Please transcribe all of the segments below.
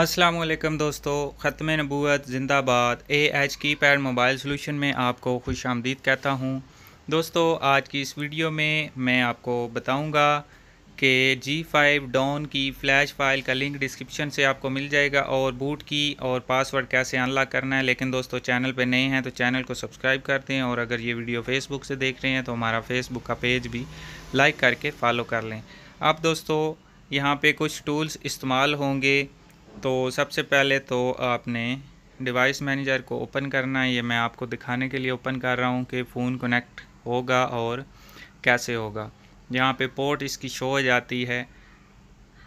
असलम दोस्तों ख़त्म नबूत ज़िंदाबाद A H keypad mobile solution में आपको खुश आमदीद कहता हूँ दोस्तों आज की इस वीडियो में मैं आपको बताऊँगा कि जी फाइव डॉन की फ़्लैश फाइल का लिंक डिस्क्रिप्शन से आपको मिल जाएगा और बूट की और पासवर्ड कैसे अनलॉक करना है लेकिन दोस्तों चैनल पर नए हैं तो चैनल को सब्सक्राइब कर दें और अगर ये वीडियो फेसबुक से देख रहे हैं तो हमारा फेसबुक का पेज भी लाइक करके फ़ॉलो कर लें अब दोस्तों यहाँ पर कुछ टूल्स इस्तेमाल होंगे तो सबसे पहले तो आपने डिवाइस मैनेजर को ओपन करना है ये मैं आपको दिखाने के लिए ओपन कर रहा हूँ कि फ़ोन कनेक्ट होगा और कैसे होगा यहाँ पे पोर्ट इसकी शो हो जाती है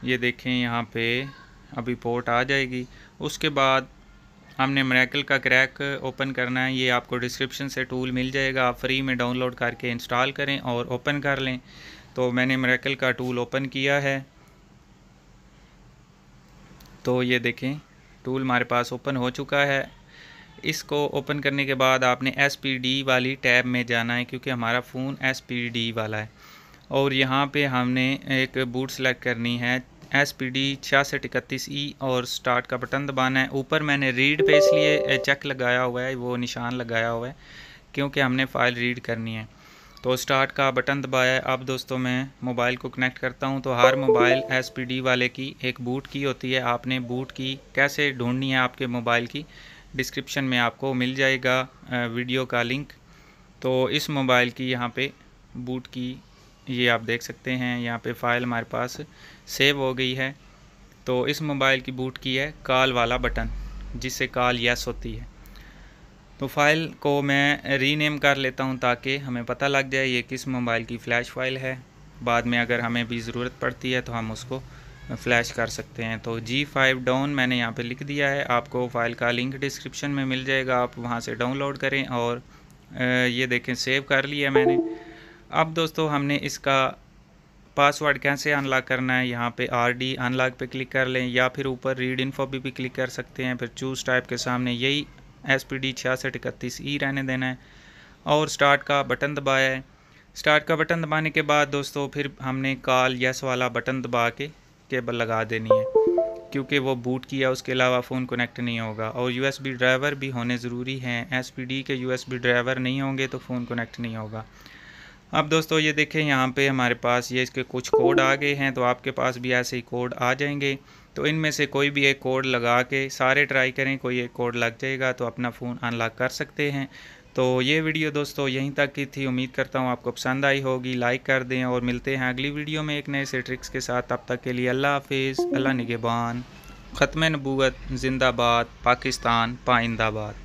ये देखें यहाँ पे अभी पोर्ट आ जाएगी उसके बाद हमने मरेकल का क्रैक ओपन करना है ये आपको डिस्क्रिप्शन से टूल मिल जाएगा आप फ्री में डाउनलोड करके इंस्टॉल करें और ओपन कर लें तो मैंने मरेकल का टूल ओपन किया है तो ये देखें टूल हमारे पास ओपन हो चुका है इसको ओपन करने के बाद आपने एस पी डी वाली टैब में जाना है क्योंकि हमारा फ़ोन एस पी डी वाला है और यहाँ पे हमने एक बूट सेलेक्ट करनी है एस पी डी छियासठ इकतीस ई e और स्टार्ट का बटन दबाना है ऊपर मैंने रीड पे इसलिए चेक लगाया हुआ है वो निशान लगाया हुआ है क्योंकि हमने फ़ाइल रीड करनी है तो स्टार्ट का बटन दबाया अब दोस्तों मैं मोबाइल को कनेक्ट करता हूं तो हर मोबाइल एस वाले की एक बूट की होती है आपने बूट की कैसे ढूंढनी है आपके मोबाइल की डिस्क्रिप्शन में आपको मिल जाएगा वीडियो का लिंक तो इस मोबाइल की यहाँ पे बूट की ये आप देख सकते हैं यहाँ पे फाइल हमारे पास सेव हो गई है तो इस मोबाइल की बूट की है कॉल वाला बटन जिससे कॉल यस होती है तो फाइल को मैं रीनेम कर लेता हूँ ताकि हमें पता लग जाए ये किस मोबाइल की फ़्लैश फाइल है बाद में अगर हमें भी ज़रूरत पड़ती है तो हम उसको फ़्लैश कर सकते हैं तो जी फाइव डाउन मैंने यहाँ पे लिख दिया है आपको फ़ाइल का लिंक डिस्क्रिप्शन में मिल जाएगा आप वहाँ से डाउनलोड करें और ये देखें सेव कर लिया मैंने अब दोस्तों हमने इसका पासवर्ड कैसे अनलॉक करना है यहाँ पे आर डी अनलॉक पर क्लिक कर लें या फिर ऊपर रीड इन्फो भी, भी क्लिक कर सकते हैं फिर चूज़ टाइप के सामने यही एस पी डी छियासठ इकतीस ई रहने देना है और स्टार्ट का बटन दबाया है स्टार्ट का बटन दबाने के बाद दोस्तों फिर हमने कॉल यस वाला बटन दबा के केबल लगा देनी है क्योंकि वो बूट किया उसके अलावा फ़ोन कनेक्ट नहीं होगा और बी ड्राइवर भी होने ज़रूरी हैं डी के बी ड्राइवर नहीं होंगे तो फ़ोन कनेक्ट नहीं होगा अब दोस्तों ये देखें यहाँ पे हमारे पास ये इसके कुछ कोड आ गए हैं तो आपके पास भी ऐसे ही कोड आ जाएंगे तो इनमें से कोई भी एक कोड लगा के सारे ट्राई करें कोई एक कोड लग जाएगा तो अपना फ़ोन अनलॉक कर सकते हैं तो ये वीडियो दोस्तों यहीं तक की थी उम्मीद करता हूँ आपको पसंद आई होगी लाइक कर दें और मिलते हैं अगली वीडियो में एक नए से ट्रिक्स के साथ तब तक के लिए अल्लाह हाफिज़ अल्लाह निगेबान ख़त्म नबूत जिंदाबाद पाकिस्तान पाइंदाबाद